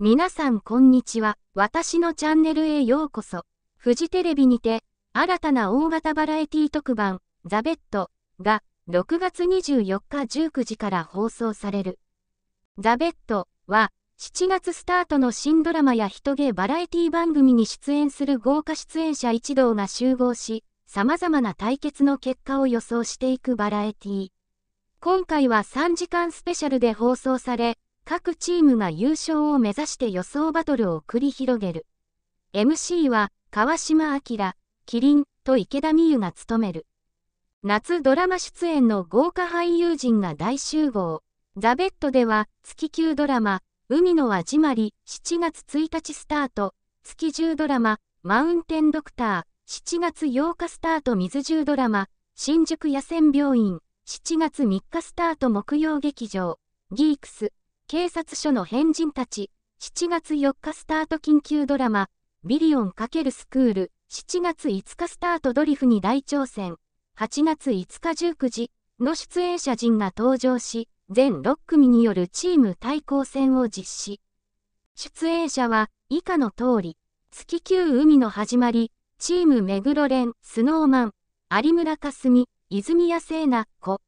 皆さんこんにちは。私のチャンネルへようこそ。フジテレビにて、新たな大型バラエティ特番、ザ・ベッドが6月24日19時から放送される。ザ・ベッドは7月スタートの新ドラマや人芸バラエティ番組に出演する豪華出演者一同が集合し、様々な対決の結果を予想していくバラエティ。今回は3時間スペシャルで放送され、各チームが優勝を目指して予想バトルを繰り広げる。MC は川島明、キリンと池田美優が務める。夏ドラマ出演の豪華俳優陣が大集合。ザ・ベッドでは月9ドラマ、海の始じまり、7月1日スタート、月10ドラマ、マウンテンドクター、7月8日スタート水10ドラマ、新宿野戦病院、7月3日スタート木曜劇場、ギークス、警察署の変人たち、7月4日スタート緊急ドラマ、ビリオン×スクール、7月5日スタートドリフに大挑戦、8月5日19時の出演者陣が登場し、全6組によるチーム対抗戦を実施。出演者は以下の通り、月級海の始まり、チーム目黒連、スノーマン、有村架純、泉谷聖奈子、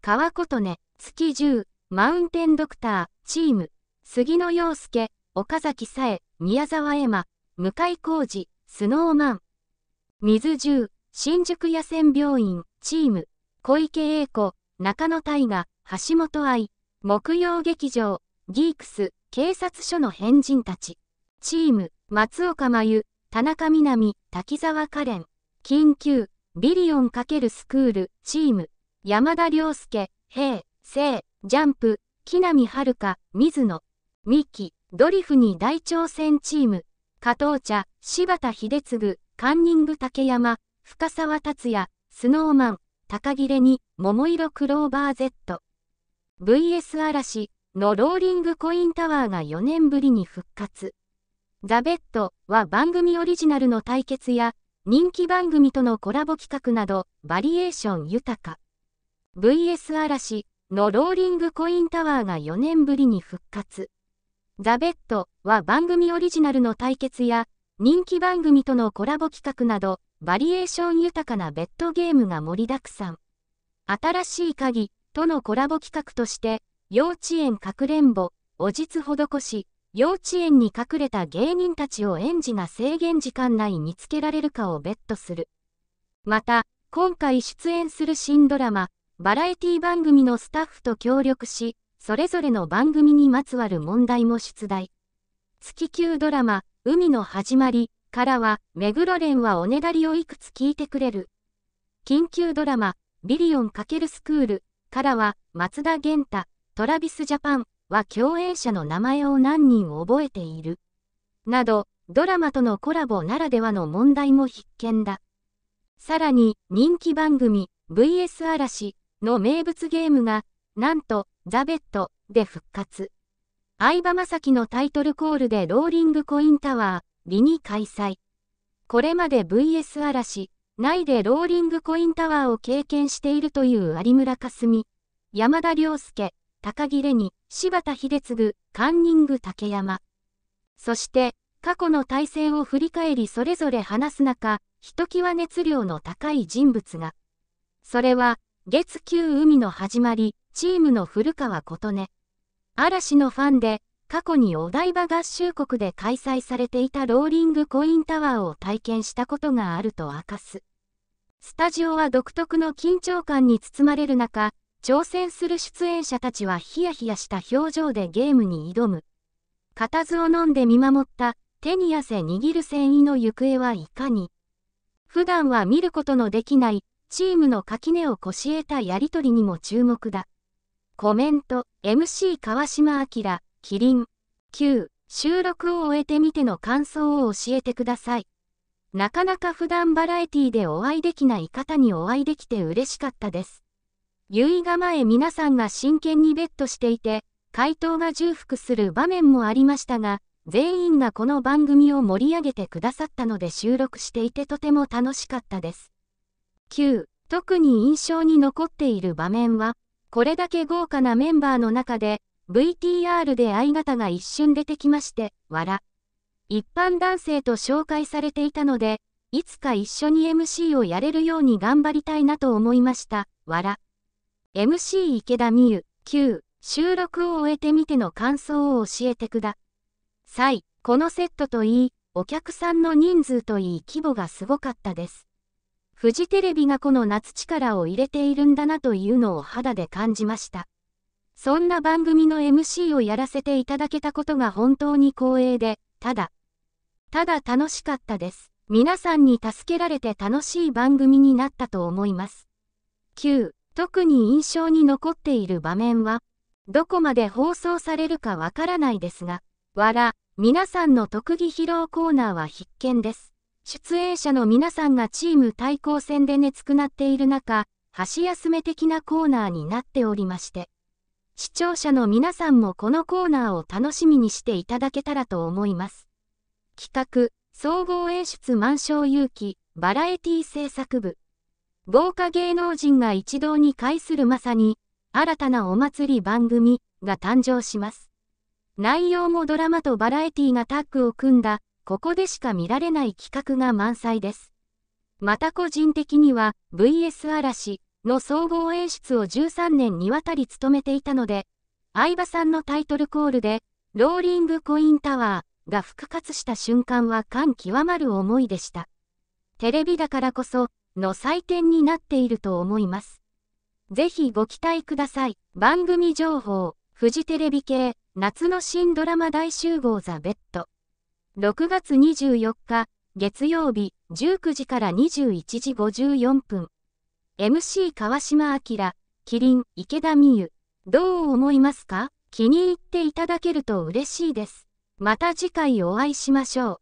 川琴音、月10、マウンテンドクター、チーム、杉野陽介、岡崎さえ、宮沢絵馬、向井浩二、スノーマン。水十、新宿野戦病院、チーム、小池栄子、中野大河、橋本愛、木曜劇場、ギークス、警察署の変人たち。チーム、松岡真由、田中みなみ、滝沢カレン。緊急、ビリオン×スクール、チーム、山田涼介、平、成。ジャンプ、木南遥水野、三木、ドリフに大挑戦チーム、加藤茶、柴田秀次、カンニング竹山、深沢達也、スノーマン、高切れに、桃色クローバー Z。VS 嵐のローリングコインタワーが4年ぶりに復活。ザ・ベッドは番組オリジナルの対決や、人気番組とのコラボ企画など、バリエーション豊か。VS 嵐のローリングコインタワーが4年ぶりに復活。ザ・ベッドは番組オリジナルの対決や人気番組とのコラボ企画などバリエーション豊かなベッドゲームが盛りだくさん。新しい鍵とのコラボ企画として幼稚園かくれんぼ、お実施し、幼稚園に隠れた芸人たちを園児が制限時間内見つけられるかをベッドする。また、今回出演する新ドラマ、バラエティ番組のスタッフと協力し、それぞれの番組にまつわる問題も出題。月級ドラマ、海の始まりからは、目黒蓮はおねだりをいくつ聞いてくれる。緊急ドラマ、ビリオン×スクールからは、松田元太、トラビスジャパンは共演者の名前を何人覚えている。など、ドラマとのコラボならではの問題も必見だ。さらに、人気番組、VS 嵐の名物ゲームが、なんと、ザ・ベッドで復活。相葉雅紀のタイトルコールでローリングコインタワー、リに開催。これまで VS 嵐、内でローリングコインタワーを経験しているという有村架純、山田涼介、高木れに、柴田秀次、カンニング竹山。そして、過去の対戦を振り返りそれぞれ話す中、ひときわ熱量の高い人物が。それは、月球海の始まり、チームの古川琴音。嵐のファンで、過去にお台場合衆国で開催されていたローリングコインタワーを体験したことがあると明かす。スタジオは独特の緊張感に包まれる中、挑戦する出演者たちはヒヤヒヤした表情でゲームに挑む。固唾を飲んで見守った手に汗握る繊維の行方はいかに。普段は見ることのできないチームの垣根をこしえたやりとりにも注目だ。コメント、MC 川島明、キリン、Q、収録を終えてみての感想を教えてください。なかなか普段バラエティでお会いできない方にお会いできて嬉しかったです。結衣が前皆さんが真剣にベットしていて、回答が重複する場面もありましたが、全員がこの番組を盛り上げてくださったので収録していてとても楽しかったです。9、特に印象に残っている場面は、これだけ豪華なメンバーの中で、VTR で相方が一瞬出てきまして、笑。一般男性と紹介されていたので、いつか一緒に MC をやれるように頑張りたいなと思いました、笑。MC 池田美優、9、収録を終えてみての感想を教えてください。このセットといい、お客さんの人数といい規模がすごかったです。フジテレビがこの夏力を入れているんだなというのを肌で感じました。そんな番組の MC をやらせていただけたことが本当に光栄で、ただ、ただ楽しかったです。皆さんに助けられて楽しい番組になったと思います。9、特に印象に残っている場面は、どこまで放送されるかわからないですが、わら、皆さんの特技披露コーナーは必見です。出演者の皆さんがチーム対抗戦で熱くなっている中、箸休め的なコーナーになっておりまして、視聴者の皆さんもこのコーナーを楽しみにしていただけたらと思います。企画、総合演出満床勇気、バラエティ制作部。豪華芸能人が一堂に会するまさに、新たなお祭り番組が誕生します。内容もドラマとバラエティがタッグを組んだここでしか見られない企画が満載です。また個人的には VS 嵐の総合演出を13年にわたり務めていたので、相葉さんのタイトルコールで、ローリングコインタワーが復活した瞬間は感極まる思いでした。テレビだからこその祭典になっていると思います。ぜひご期待ください。番組情報、フジテレビ系、夏の新ドラマ大集合ザ・ベッド。6月24日、月曜日、19時から21時54分。MC 川島明、キリン池田美優。どう思いますか気に入っていただけると嬉しいです。また次回お会いしましょう。